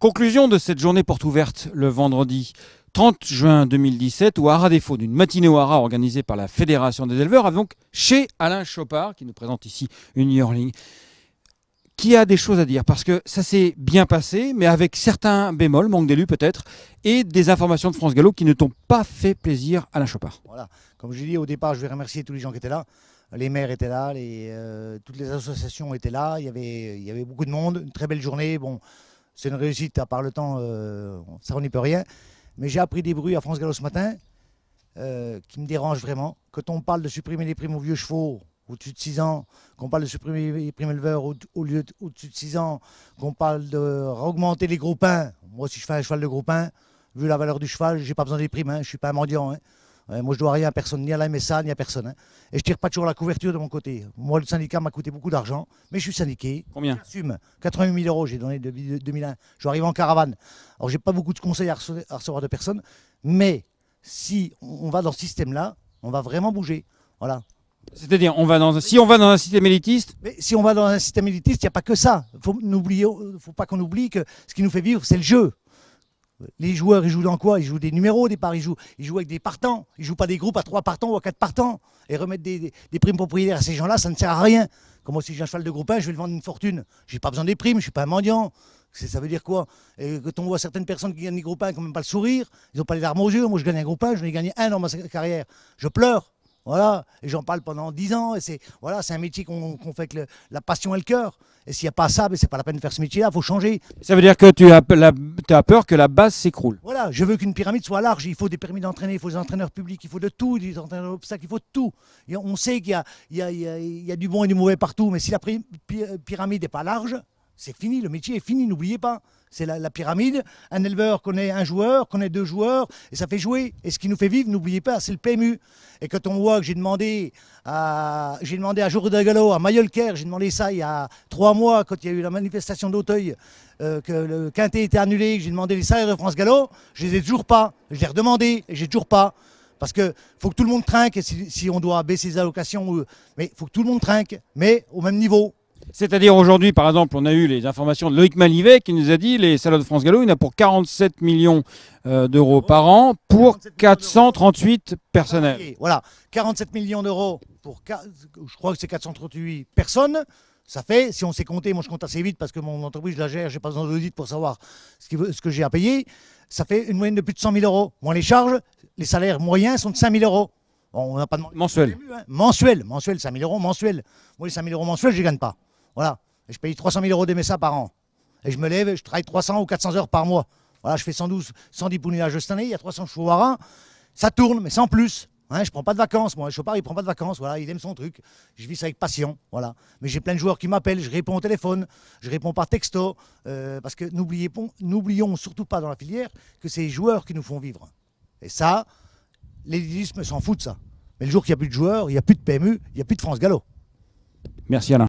Conclusion de cette journée porte ouverte le vendredi 30 juin 2017, où à défaut d'une matinée au hara organisée par la Fédération des éleveurs, donc chez Alain Chopard, qui nous présente ici une yearling, qui a des choses à dire, parce que ça s'est bien passé, mais avec certains bémols, manque d'élus peut-être, et des informations de France Gallo qui ne t'ont pas fait plaisir, Alain Chopard. Voilà, comme je l'ai dit au départ, je vais remercier tous les gens qui étaient là. Les maires étaient là, euh, toutes les associations étaient là, il y, avait, il y avait beaucoup de monde, une très belle journée. Bon, c'est une réussite, à part le temps, euh, ça on n'y peut rien. Mais j'ai appris des bruits à France Gallo ce matin euh, qui me dérangent vraiment. Quand on parle de supprimer les primes aux vieux chevaux au-dessus de 6 ans, qu'on parle de supprimer les primes éleveurs au, lieu dessus de 6 ans, qu'on parle de augmenter les groupins. Moi, si je fais un cheval de 1, vu la valeur du cheval, j'ai pas besoin des primes, je hein, je suis pas un mendiant. Hein moi, je dois rien à personne, ni à la MSA, ni à personne. Hein. Et je tire pas toujours la couverture de mon côté. Moi, le syndicat m'a coûté beaucoup d'argent, mais je suis syndiqué. Combien J'assume. 88 000 euros, j'ai donné depuis 2001. Je arrivé en caravane. Alors, j'ai pas beaucoup de conseils à, recevoir, de personne, mais si on va dans ce système-là, on va vraiment bouger. Voilà. C'est-à-dire, on va dans si on va dans un système élitiste Mais si on va dans un système élitiste, il n'y a pas que ça. Il ne faut pas qu'on oublie que ce qui nous fait vivre, c'est le jeu. Les joueurs, ils jouent dans quoi Ils jouent des numéros au départ, ils jouent, ils jouent avec des partants. Ils jouent pas des groupes à trois partants ou à quatre partants. Et remettre des, primes propriétaires à ces gens-là, ça ne sert à rien. Comme moi, si j'ai un cheval de groupe je vais le vendre une fortune. J'ai pas besoin des primes, je suis pas un mendiant. Ça veut dire quoi Et quand on voit certaines personnes qui gagnent des groupes 1 qui n'ont même pas le sourire, ils n'ont pas les larmes aux yeux. Moi, je gagne un groupe 1, je vais gagné un dans ma carrière. Je pleure. Voilà, et j'en parle pendant dix ans. Et c'est voilà, c'est un métier qu'on fait avec la passion et le cœur. Et s'il n'y a pas ça, ce ben, c'est pas la peine de faire ce métier-là, il faut changer. Ça veut dire que tu as, peur que la base s'écroule. Voilà, je veux qu'une pyramide soit large. Il faut des permis d'entraîner, il faut des entraîneurs publics, il faut de tout, des entraîneurs il faut de tout. Et on sait qu'il y, y, y a du bon et du mauvais partout, mais si la pyramide n'est pas large, c'est fini, le métier est fini, n'oubliez pas. C'est la, pyramide. Un éleveur connaît un joueur, connaît deux joueurs, et ça fait jouer. Et ce qui nous fait vivre, n'oubliez pas, c'est le PMU. Et quand on voit que j'ai demandé à, j'ai demandé à Gallo, à Mayolker, j'ai demandé ça il y a trois mois, quand il y a eu la manifestation d'Auteuil, euh, que le quintet était annulé, que j'ai demandé les salaires de France Gallo, je les ai toujours pas. Je les ai redemandés, et j'ai toujours pas. Parce que faut que tout le monde trinque, si, si on doit baisser les allocations, euh, mais il faut que tout le monde trinque, mais au même niveau. C'est-à-dire aujourd'hui, par exemple, on a eu les informations de Loïc Malivet qui nous a dit les salons de France Gallo, il y en a pour 47 millions euh, d'euros par an pour 438 personnels. Voilà, 47 millions d'euros pour, je crois que c'est 438 personnes. Ça fait, si on s'est compté, moi je compte assez vite parce que mon entreprise, je la gère, j'ai pas besoin d'audit pour savoir ce, que j'ai à payer. Ça fait une moyenne de plus de 100 000 euros. Moi, les charges, les salaires moyens sont de 5 000 euros. on pas de... Hein. Mensuel. Mensuel, mensuel, 5 000 euros mensuel. Moi, les 5 000 euros mensuels, je ne gagne pas. Voilà. je paye 300 000 euros d'MSA par an. Et je me lève je travaille 300 ou 400 heures par mois. Voilà, je fais 112, 110 poulinages cette année, il y a 300 chevaux à rein. Ça tourne, mais sans plus. Hein, je prends pas de vacances, moi. Chopard, il prend pas de vacances. Voilà, il aime son truc. Je vis ça avec passion. Voilà. Mais j'ai plein de joueurs qui m'appellent. Je réponds au téléphone. Je réponds par texto. Euh, parce que n'oublions surtout pas dans la filière que c'est les joueurs qui nous font vivre. Et ça, l'élitisme s'en fout de ça. Mais le jour qu'il n'y a plus de joueurs, il n'y a plus de PMU, il n'y a plus de France Gallo. Merci Alain.